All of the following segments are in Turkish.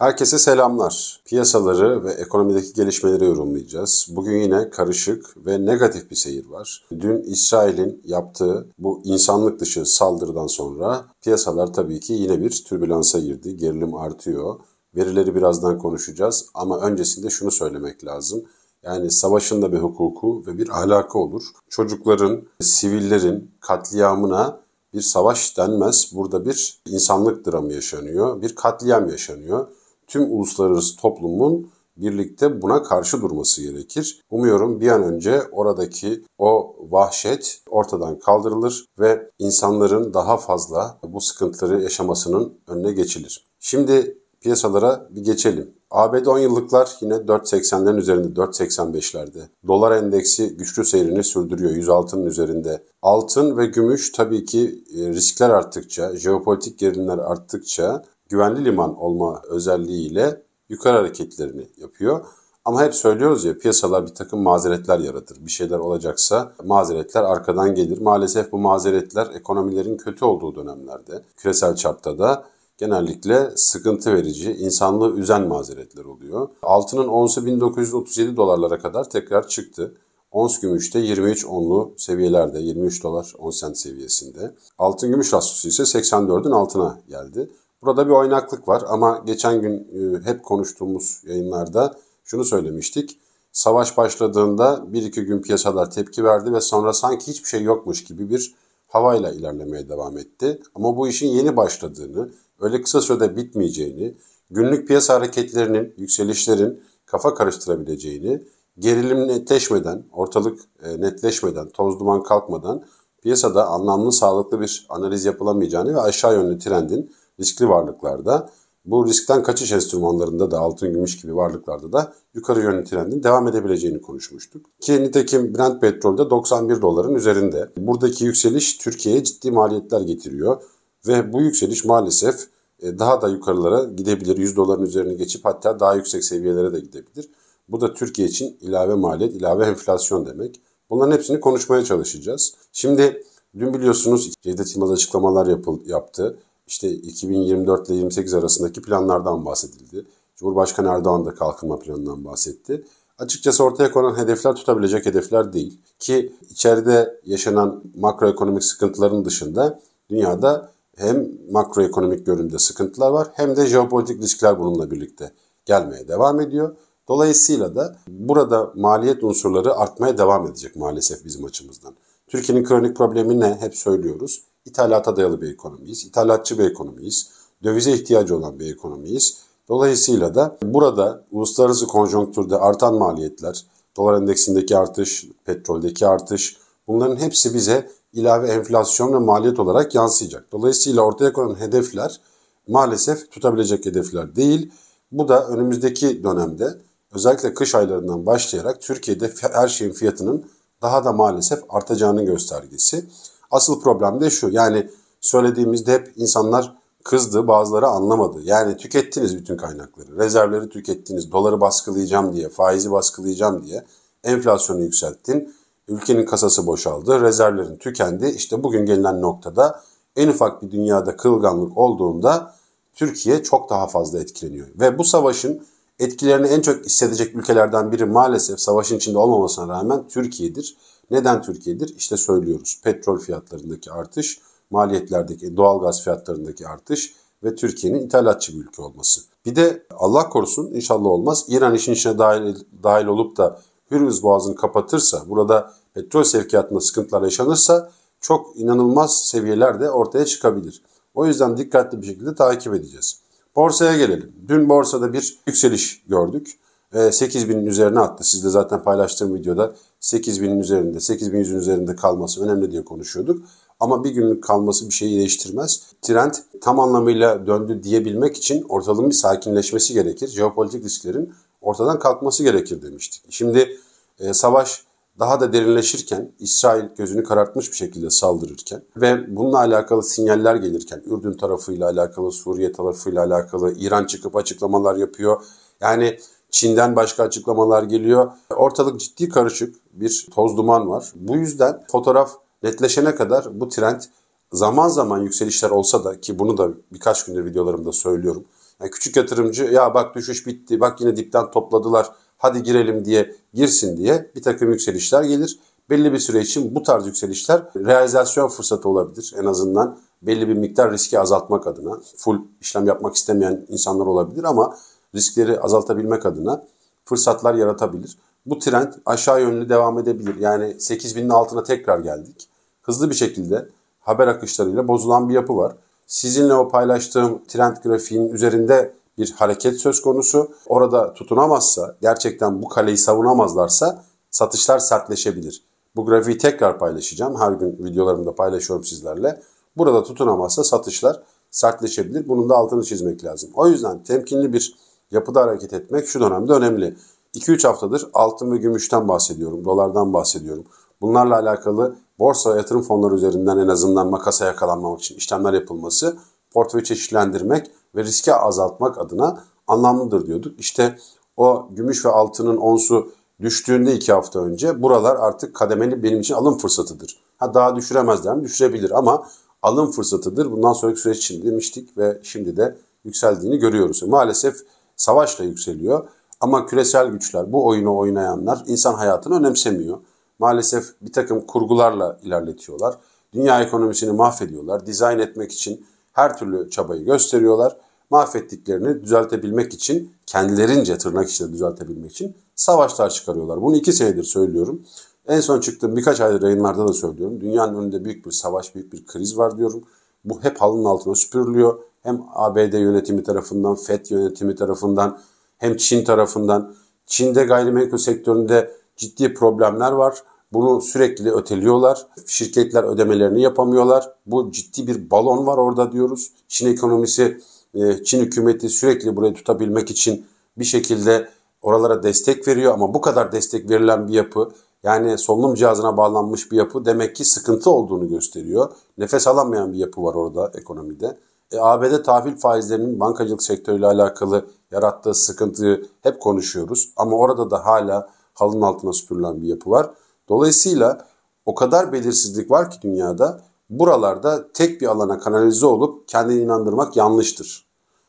Herkese selamlar. Piyasaları ve ekonomideki gelişmeleri yorumlayacağız. Bugün yine karışık ve negatif bir seyir var. Dün İsrail'in yaptığı bu insanlık dışı saldırıdan sonra piyasalar tabii ki yine bir türbülansa girdi. Gerilim artıyor. Verileri birazdan konuşacağız ama öncesinde şunu söylemek lazım. Yani savaşın da bir hukuku ve bir alaka olur. Çocukların, sivillerin katliamına bir savaş denmez. Burada bir insanlık dramı yaşanıyor, bir katliam yaşanıyor tüm uluslararası toplumun birlikte buna karşı durması gerekir. Umuyorum bir an önce oradaki o vahşet ortadan kaldırılır ve insanların daha fazla bu sıkıntıları yaşamasının önüne geçilir. Şimdi piyasalara bir geçelim. ABD 10 yıllıklar yine 4.80'lerin üzerinde 4.85'lerde. Dolar endeksi güçlü seyrini sürdürüyor 106'nın üzerinde. Altın ve gümüş tabii ki e, riskler arttıkça, jeopolitik gerilimler arttıkça güvenli liman olma özelliğiyle yukarı hareketlerini yapıyor. Ama hep söylüyoruz ya piyasalar bir takım mazeretler yaratır. Bir şeyler olacaksa mazeretler arkadan gelir. Maalesef bu mazeretler ekonomilerin kötü olduğu dönemlerde, küresel çapta da genellikle sıkıntı verici, insanlığı üzen mazeretler oluyor. Altının onsu 1937 dolarlara kadar tekrar çıktı. Ons gümüşte 23 onlu seviyelerde, 23 dolar 10 sent seviyesinde. Altın gümüş rasyosu ise 84'ün altına geldi. Burada bir oynaklık var ama geçen gün e, hep konuştuğumuz yayınlarda şunu söylemiştik. Savaş başladığında bir iki gün piyasalar tepki verdi ve sonra sanki hiçbir şey yokmuş gibi bir havayla ilerlemeye devam etti. Ama bu işin yeni başladığını, öyle kısa sürede bitmeyeceğini, günlük piyasa hareketlerinin, yükselişlerin kafa karıştırabileceğini, gerilim netleşmeden, ortalık e, netleşmeden, toz duman kalkmadan piyasada anlamlı sağlıklı bir analiz yapılamayacağını ve aşağı yönlü trendin riskli varlıklarda bu riskten kaçış enstrümanlarında da altın gümüş gibi varlıklarda da yukarı yönlü trendin devam edebileceğini konuşmuştuk. Ki nitekim Brent petrol de 91 doların üzerinde. Buradaki yükseliş Türkiye'ye ciddi maliyetler getiriyor ve bu yükseliş maalesef e, daha da yukarılara gidebilir. 100 doların üzerine geçip hatta daha yüksek seviyelere de gidebilir. Bu da Türkiye için ilave maliyet, ilave enflasyon demek. Bunların hepsini konuşmaya çalışacağız. Şimdi dün biliyorsunuz Cevdet Yılmaz açıklamalar yapıldı. yaptı işte 2024 ile 28 arasındaki planlardan bahsedildi. Cumhurbaşkanı Erdoğan da kalkınma planından bahsetti. Açıkçası ortaya konan hedefler tutabilecek hedefler değil ki içeride yaşanan makroekonomik sıkıntıların dışında dünyada hem makroekonomik görünümde sıkıntılar var hem de jeopolitik riskler bununla birlikte gelmeye devam ediyor. Dolayısıyla da burada maliyet unsurları artmaya devam edecek maalesef bizim açımızdan. Türkiye'nin kronik problemi ne? Hep söylüyoruz ithalata dayalı bir ekonomiyiz, ithalatçı bir ekonomiyiz, dövize ihtiyacı olan bir ekonomiyiz. Dolayısıyla da burada uluslararası konjonktürde artan maliyetler, dolar endeksindeki artış, petroldeki artış bunların hepsi bize ilave enflasyon ve maliyet olarak yansıyacak. Dolayısıyla ortaya konan hedefler maalesef tutabilecek hedefler değil. Bu da önümüzdeki dönemde özellikle kış aylarından başlayarak Türkiye'de her şeyin fiyatının daha da maalesef artacağının göstergesi. Asıl problem de şu yani söylediğimizde hep insanlar kızdı bazıları anlamadı. Yani tükettiniz bütün kaynakları. Rezervleri tükettiniz. Doları baskılayacağım diye, faizi baskılayacağım diye enflasyonu yükselttin. Ülkenin kasası boşaldı. Rezervlerin tükendi. İşte bugün gelinen noktada en ufak bir dünyada kırılganlık olduğunda Türkiye çok daha fazla etkileniyor. Ve bu savaşın etkilerini en çok hissedecek ülkelerden biri maalesef savaşın içinde olmamasına rağmen Türkiye'dir. Neden Türkiye'dir? İşte söylüyoruz. Petrol fiyatlarındaki artış, maliyetlerdeki, doğalgaz fiyatlarındaki artış ve Türkiye'nin ithalatçı bir ülke olması. Bir de Allah korusun inşallah olmaz. İran işin içine dahil, dahil olup da Hürmüz Boğazı'nı kapatırsa, burada petrol sevkiyatında sıkıntılar yaşanırsa çok inanılmaz seviyeler de ortaya çıkabilir. O yüzden dikkatli bir şekilde takip edeceğiz. Borsaya gelelim. Dün borsada bir yükseliş gördük. 8000'in ee, üzerine attı. Siz de zaten paylaştığım videoda 8000'in üzerinde, 8100'ün üzerinde kalması önemli diye konuşuyorduk. Ama bir günlük kalması bir şeyi değiştirmez. Trend tam anlamıyla döndü diyebilmek için ortalığın bir sakinleşmesi gerekir. Jeopolitik risklerin ortadan kalkması gerekir demiştik. Şimdi e, savaş daha da derinleşirken, İsrail gözünü karartmış bir şekilde saldırırken ve bununla alakalı sinyaller gelirken, Ürdün tarafıyla alakalı, Suriye tarafıyla alakalı, İran çıkıp açıklamalar yapıyor. Yani Çin'den başka açıklamalar geliyor. Ortalık ciddi karışık bir toz duman var. Bu yüzden fotoğraf netleşene kadar bu trend zaman zaman yükselişler olsa da ki bunu da birkaç gündür videolarımda söylüyorum. Yani küçük yatırımcı ya bak düşüş bitti bak yine dipten topladılar hadi girelim diye girsin diye bir takım yükselişler gelir. Belli bir süre için bu tarz yükselişler realizasyon fırsatı olabilir. En azından belli bir miktar riski azaltmak adına. Full işlem yapmak istemeyen insanlar olabilir ama riskleri azaltabilmek adına fırsatlar yaratabilir. Bu trend aşağı yönlü devam edebilir. Yani 8000'in altına tekrar geldik. Hızlı bir şekilde haber akışlarıyla bozulan bir yapı var. Sizinle o paylaştığım trend grafiğin üzerinde bir hareket söz konusu. Orada tutunamazsa, gerçekten bu kaleyi savunamazlarsa satışlar sertleşebilir. Bu grafiği tekrar paylaşacağım. Her gün videolarımda paylaşıyorum sizlerle. Burada tutunamazsa satışlar sertleşebilir. Bunun da altını çizmek lazım. O yüzden temkinli bir yapıda hareket etmek şu dönemde önemli. 2-3 haftadır altın ve gümüşten bahsediyorum, dolardan bahsediyorum. Bunlarla alakalı borsa yatırım fonları üzerinden en azından makasa yakalanmamak için işlemler yapılması, portföyü çeşitlendirmek ve riski azaltmak adına anlamlıdır diyorduk. İşte o gümüş ve altının onsu düştüğünde 2 hafta önce buralar artık kademeli benim için alım fırsatıdır. Ha daha düşüremezler mi? Düşürebilir ama alım fırsatıdır. Bundan sonraki süreç için demiştik ve şimdi de yükseldiğini görüyoruz. Maalesef savaşla yükseliyor. Ama küresel güçler, bu oyunu oynayanlar insan hayatını önemsemiyor. Maalesef bir takım kurgularla ilerletiyorlar. Dünya ekonomisini mahvediyorlar. Dizayn etmek için her türlü çabayı gösteriyorlar. Mahvettiklerini düzeltebilmek için, kendilerince tırnak içinde düzeltebilmek için savaşlar çıkarıyorlar. Bunu iki senedir söylüyorum. En son çıktığım birkaç aydır yayınlarda da söylüyorum. Dünyanın önünde büyük bir savaş, büyük bir kriz var diyorum. Bu hep halının altına süpürülüyor. Hem ABD yönetimi tarafından, FED yönetimi tarafından, hem Çin tarafından. Çin'de gayrimenkul sektöründe ciddi problemler var. Bunu sürekli öteliyorlar. Şirketler ödemelerini yapamıyorlar. Bu ciddi bir balon var orada diyoruz. Çin ekonomisi, e, Çin hükümeti sürekli burayı tutabilmek için bir şekilde oralara destek veriyor ama bu kadar destek verilen bir yapı yani solunum cihazına bağlanmış bir yapı demek ki sıkıntı olduğunu gösteriyor. Nefes alamayan bir yapı var orada ekonomide. E, ABD tahvil faizlerinin bankacılık sektörüyle alakalı yarattığı sıkıntıyı hep konuşuyoruz. Ama orada da hala halın altına süpürülen bir yapı var. Dolayısıyla o kadar belirsizlik var ki dünyada buralarda tek bir alana kanalize olup kendini inandırmak yanlıştır.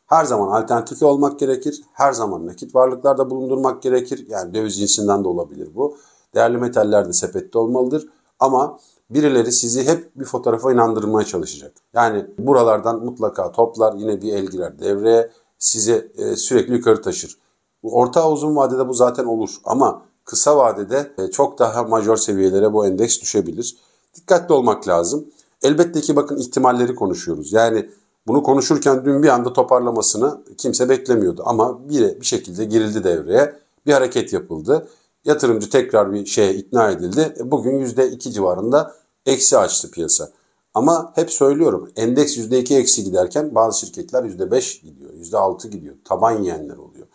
Her zaman alternatif olmak gerekir. Her zaman nakit varlıklarda bulundurmak gerekir. Yani döviz cinsinden de olabilir bu. Değerli metaller de sepette olmalıdır. Ama birileri sizi hep bir fotoğrafa inandırmaya çalışacak. Yani buralardan mutlaka toplar yine bir el girer devreye sizi e, sürekli yukarı taşır. Orta uzun vadede bu zaten olur ama kısa vadede e, çok daha major seviyelere bu endeks düşebilir. Dikkatli olmak lazım. Elbette ki bakın ihtimalleri konuşuyoruz. Yani bunu konuşurken dün bir anda toparlamasını kimse beklemiyordu ama bir, bir şekilde girildi devreye. Bir hareket yapıldı. Yatırımcı tekrar bir şeye ikna edildi. E, bugün %2 civarında eksi açtı piyasa. Ama hep söylüyorum endeks %2 eksi giderken bazı şirketler %5 gidiyor, %6 gidiyor. Taban yiyenler oluyor.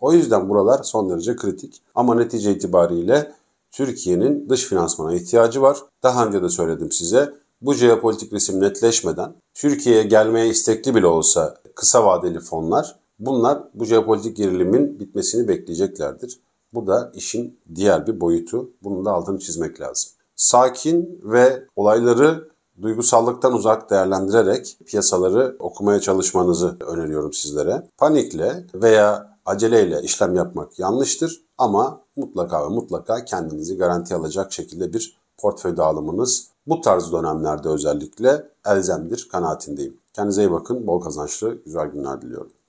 O yüzden buralar son derece kritik. Ama netice itibariyle Türkiye'nin dış finansmana ihtiyacı var. Daha önce de söyledim size. Bu jeopolitik resim netleşmeden Türkiye'ye gelmeye istekli bile olsa kısa vadeli fonlar bunlar bu jeopolitik gerilimin bitmesini bekleyeceklerdir. Bu da işin diğer bir boyutu. Bunun da altını çizmek lazım. Sakin ve olayları duygusallıktan uzak değerlendirerek piyasaları okumaya çalışmanızı öneriyorum sizlere. Panikle veya aceleyle işlem yapmak yanlıştır ama mutlaka ve mutlaka kendinizi garanti alacak şekilde bir portföy dağılımınız bu tarz dönemlerde özellikle elzemdir kanaatindeyim. Kendinize iyi bakın, bol kazançlı, güzel günler diliyorum.